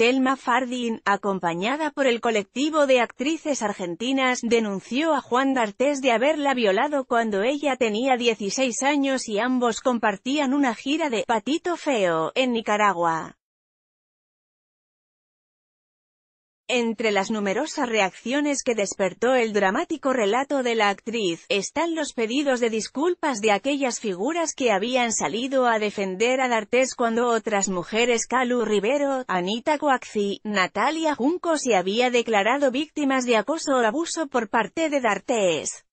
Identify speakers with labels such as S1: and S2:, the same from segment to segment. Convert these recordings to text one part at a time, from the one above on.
S1: Telma Fardín, acompañada por el colectivo de actrices argentinas, denunció a Juan D'Artes de haberla violado cuando ella tenía 16 años y ambos compartían una gira de «Patito Feo» en Nicaragua. Entre las numerosas reacciones que despertó el dramático relato de la actriz, están los pedidos de disculpas de aquellas figuras que habían salido a defender a D'Artes cuando otras mujeres Calu Rivero, Anita Coaxi, Natalia Junco se había declarado víctimas de acoso o abuso por parte de D'Artes.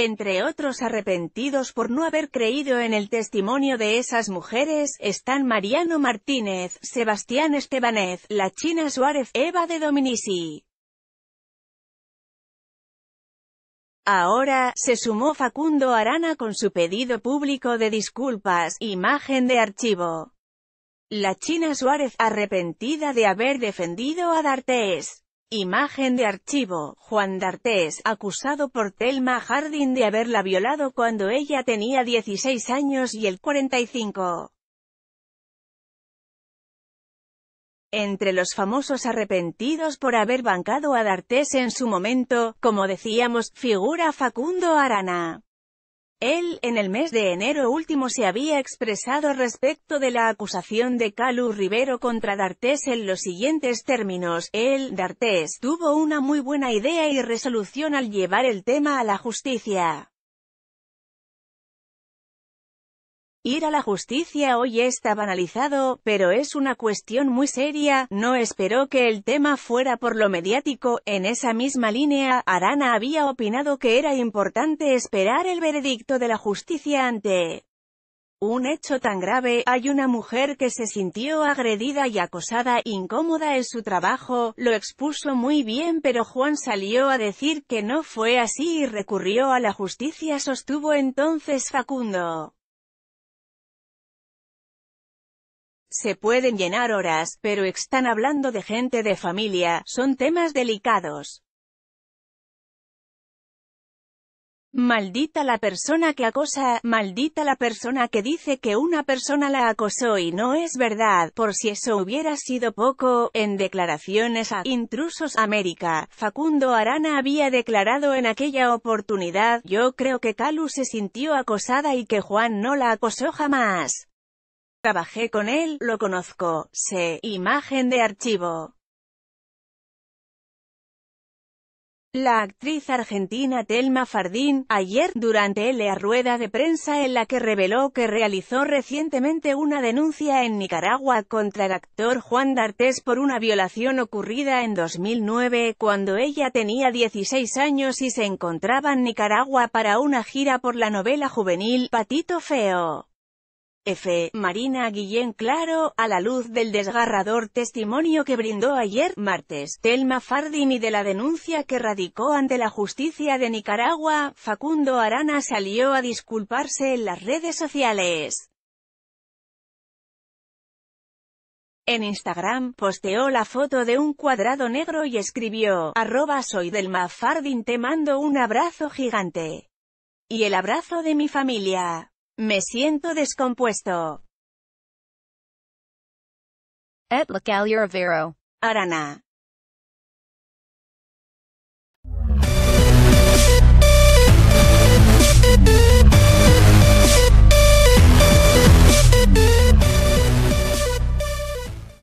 S1: Entre otros arrepentidos por no haber creído en el testimonio de esas mujeres, están Mariano Martínez, Sebastián Estebanez, La China Suárez, Eva de Dominici. Ahora, se sumó Facundo Arana con su pedido público de disculpas, imagen de archivo. La China Suárez, arrepentida de haber defendido a Dartés. Imagen de archivo, Juan D'Artés, acusado por Telma Hardin de haberla violado cuando ella tenía 16 años y el 45. Entre los famosos arrepentidos por haber bancado a D'Artés en su momento, como decíamos, figura Facundo Arana. Él, en el mes de enero último se había expresado respecto de la acusación de Calu Rivero contra D'Artes en los siguientes términos. Él, D'Artes, tuvo una muy buena idea y resolución al llevar el tema a la justicia. Ir a la justicia hoy está banalizado, pero es una cuestión muy seria, no esperó que el tema fuera por lo mediático, en esa misma línea, Arana había opinado que era importante esperar el veredicto de la justicia ante un hecho tan grave, hay una mujer que se sintió agredida y acosada, incómoda en su trabajo, lo expuso muy bien pero Juan salió a decir que no fue así y recurrió a la justicia sostuvo entonces Facundo. Se pueden llenar horas, pero están hablando de gente de familia, son temas delicados. Maldita la persona que acosa, maldita la persona que dice que una persona la acosó y no es verdad, por si eso hubiera sido poco, en declaraciones a Intrusos América, Facundo Arana había declarado en aquella oportunidad, yo creo que Calu se sintió acosada y que Juan no la acosó jamás. Trabajé con él, lo conozco, sé, imagen de archivo. La actriz argentina Telma Fardín, ayer, durante la rueda de prensa en la que reveló que realizó recientemente una denuncia en Nicaragua contra el actor Juan D'Artes por una violación ocurrida en 2009, cuando ella tenía 16 años y se encontraba en Nicaragua para una gira por la novela juvenil Patito Feo. F. Marina Guillén Claro, a la luz del desgarrador testimonio que brindó ayer, martes, Delma Fardin y de la denuncia que radicó ante la justicia de Nicaragua, Facundo Arana salió a disculparse en las redes sociales. En Instagram, posteó la foto de un cuadrado negro y escribió, arroba soy Delma Fardin te mando un abrazo gigante. Y el abrazo de mi familia. Me siento descompuesto. Et local Arana.